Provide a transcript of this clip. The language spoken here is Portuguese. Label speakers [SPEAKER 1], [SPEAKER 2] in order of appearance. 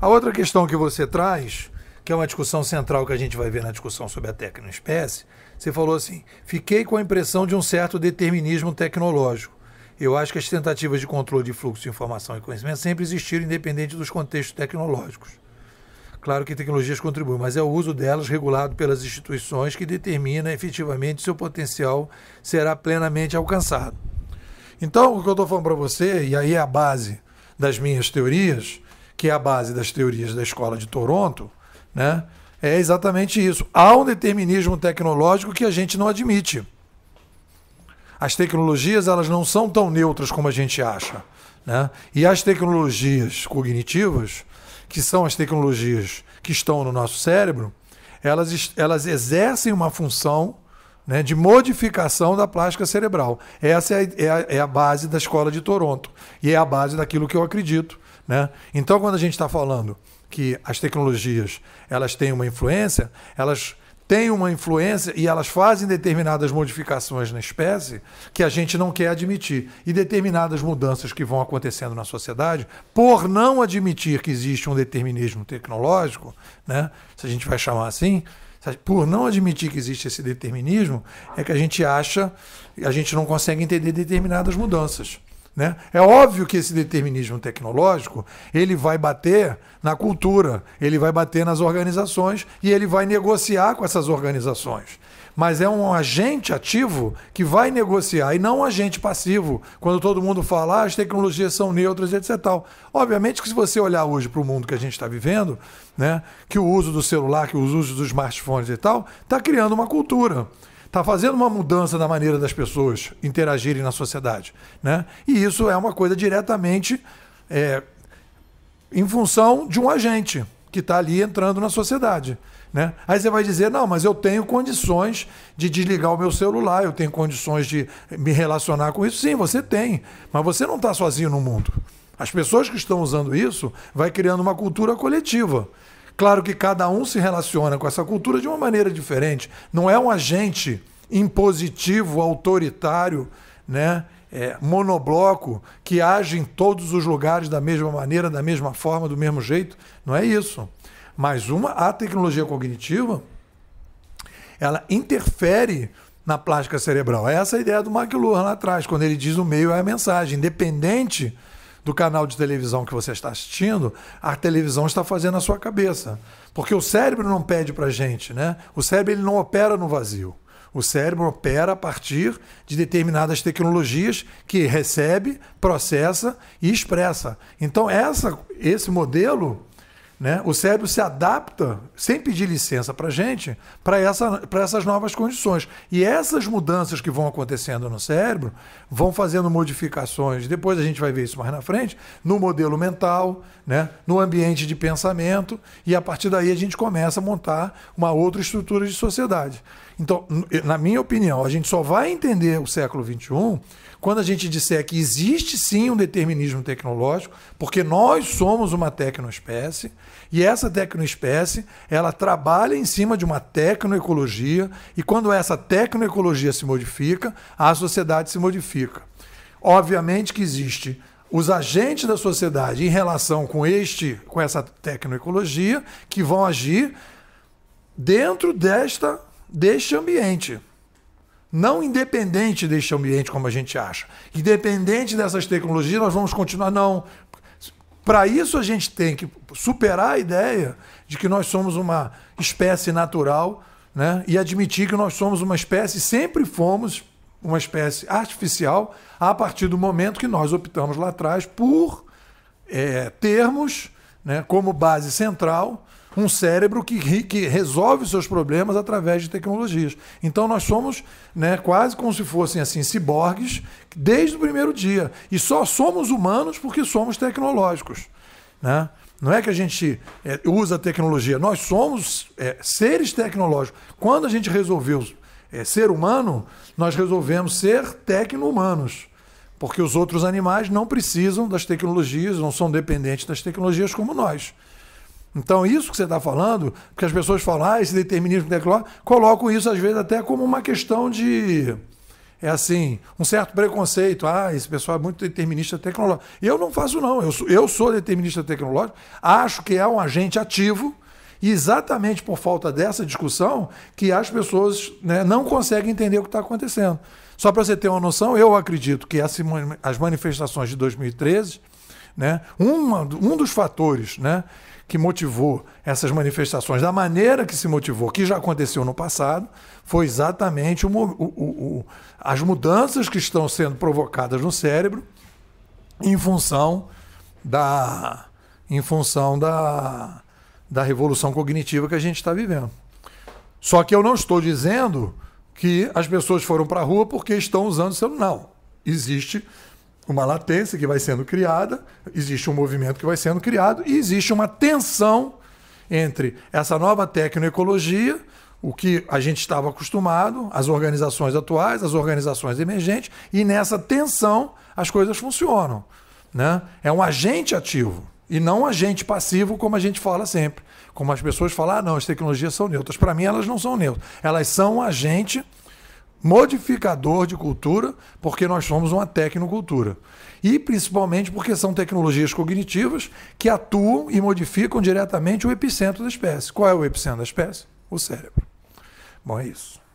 [SPEAKER 1] A outra questão que você traz, que é uma discussão central que a gente vai ver na discussão sobre a técnica espécie, você falou assim: fiquei com a impressão de um certo determinismo tecnológico. Eu acho que as tentativas de controle de fluxo de informação e conhecimento sempre existiram, independente dos contextos tecnológicos. Claro que tecnologias contribuem, mas é o uso delas regulado pelas instituições que determina efetivamente seu potencial será plenamente alcançado. Então, o que eu estou falando para você, e aí é a base das minhas teorias, que é a base das teorias da escola de Toronto, né? É exatamente isso. Há um determinismo tecnológico que a gente não admite. As tecnologias elas não são tão neutras como a gente acha, né? E as tecnologias cognitivas, que são as tecnologias que estão no nosso cérebro, elas, elas exercem uma função né, de modificação da plástica cerebral. Essa é a, é, a, é a base da escola de Toronto e é a base daquilo que eu acredito né? Então, quando a gente está falando que as tecnologias elas têm uma influência, elas têm uma influência e elas fazem determinadas modificações na espécie que a gente não quer admitir. E determinadas mudanças que vão acontecendo na sociedade, por não admitir que existe um determinismo tecnológico, né? se a gente vai chamar assim, por não admitir que existe esse determinismo, é que a gente acha, a gente não consegue entender determinadas mudanças. Né? É óbvio que esse determinismo tecnológico ele vai bater na cultura, ele vai bater nas organizações e ele vai negociar com essas organizações. Mas é um agente ativo que vai negociar e não um agente passivo. Quando todo mundo fala ah, as tecnologias são neutras, etc. Tal. Obviamente que se você olhar hoje para o mundo que a gente está vivendo, né, que o uso do celular, que o uso dos smartphones e tal, está criando uma cultura. Está fazendo uma mudança na maneira das pessoas interagirem na sociedade. Né? E isso é uma coisa diretamente é, em função de um agente que está ali entrando na sociedade. Né? Aí você vai dizer: não, mas eu tenho condições de desligar o meu celular, eu tenho condições de me relacionar com isso. Sim, você tem, mas você não está sozinho no mundo. As pessoas que estão usando isso vai criando uma cultura coletiva. Claro que cada um se relaciona com essa cultura de uma maneira diferente. Não é um agente impositivo, autoritário, né? É, monobloco que age em todos os lugares da mesma maneira, da mesma forma, do mesmo jeito. Não é isso. Mas uma, a tecnologia cognitiva, ela interfere na plástica cerebral. Essa é a ideia do McLuhan lá atrás, quando ele diz o meio é a mensagem, independente do canal de televisão que você está assistindo, a televisão está fazendo a sua cabeça. Porque o cérebro não pede para gente, né? O cérebro ele não opera no vazio. O cérebro opera a partir de determinadas tecnologias que recebe, processa e expressa. Então, essa, esse modelo né? O cérebro se adapta, sem pedir licença para a gente, para essa, essas novas condições. E essas mudanças que vão acontecendo no cérebro vão fazendo modificações, depois a gente vai ver isso mais na frente, no modelo mental, né? no ambiente de pensamento, e a partir daí a gente começa a montar uma outra estrutura de sociedade. Então, na minha opinião, a gente só vai entender o século XXI quando a gente disser que existe sim um determinismo tecnológico, porque nós somos uma tecnoespécie, e essa tecnoespécie, ela trabalha em cima de uma tecnoecologia, e quando essa tecnoecologia se modifica, a sociedade se modifica. Obviamente que existe os agentes da sociedade em relação com este, com essa tecnoecologia, que vão agir dentro desta deste ambiente. Não independente deste ambiente, como a gente acha. Independente dessas tecnologias, nós vamos continuar. Não. Para isso, a gente tem que superar a ideia de que nós somos uma espécie natural né? e admitir que nós somos uma espécie, sempre fomos uma espécie artificial, a partir do momento que nós optamos lá atrás por é, termos né, como base central um cérebro que, que resolve os seus problemas através de tecnologias. Então nós somos né, quase como se fossem assim ciborgues desde o primeiro dia. E só somos humanos porque somos tecnológicos. Né? Não é que a gente é, usa a tecnologia, nós somos é, seres tecnológicos. Quando a gente resolveu é, ser humano, nós resolvemos ser tecno-humanos. Porque os outros animais não precisam das tecnologias, não são dependentes das tecnologias como nós. Então, isso que você está falando, porque as pessoas falam, ah, esse determinismo tecnológico, colocam isso, às vezes, até como uma questão de. É assim, um certo preconceito. Ah, esse pessoal é muito determinista tecnológico. Eu não faço, não. Eu sou, eu sou determinista tecnológico. Acho que é um agente ativo. E exatamente por falta dessa discussão que as pessoas né, não conseguem entender o que está acontecendo. Só para você ter uma noção, eu acredito que as manifestações de 2013 né? Uma, um dos fatores né, que motivou essas manifestações, da maneira que se motivou, que já aconteceu no passado, foi exatamente o, o, o, as mudanças que estão sendo provocadas no cérebro em função da, em função da, da revolução cognitiva que a gente está vivendo. Só que eu não estou dizendo que as pessoas foram para a rua porque estão usando celular. Não. Existe uma latência que vai sendo criada, existe um movimento que vai sendo criado e existe uma tensão entre essa nova tecnoecologia, o que a gente estava acostumado, as organizações atuais, as organizações emergentes, e nessa tensão as coisas funcionam. Né? É um agente ativo e não um agente passivo, como a gente fala sempre. Como as pessoas falam, ah, não, as tecnologias são neutras. Para mim, elas não são neutras. Elas são um agente modificador de cultura, porque nós somos uma tecnocultura. E principalmente porque são tecnologias cognitivas que atuam e modificam diretamente o epicentro da espécie. Qual é o epicentro da espécie? O cérebro. Bom, é isso.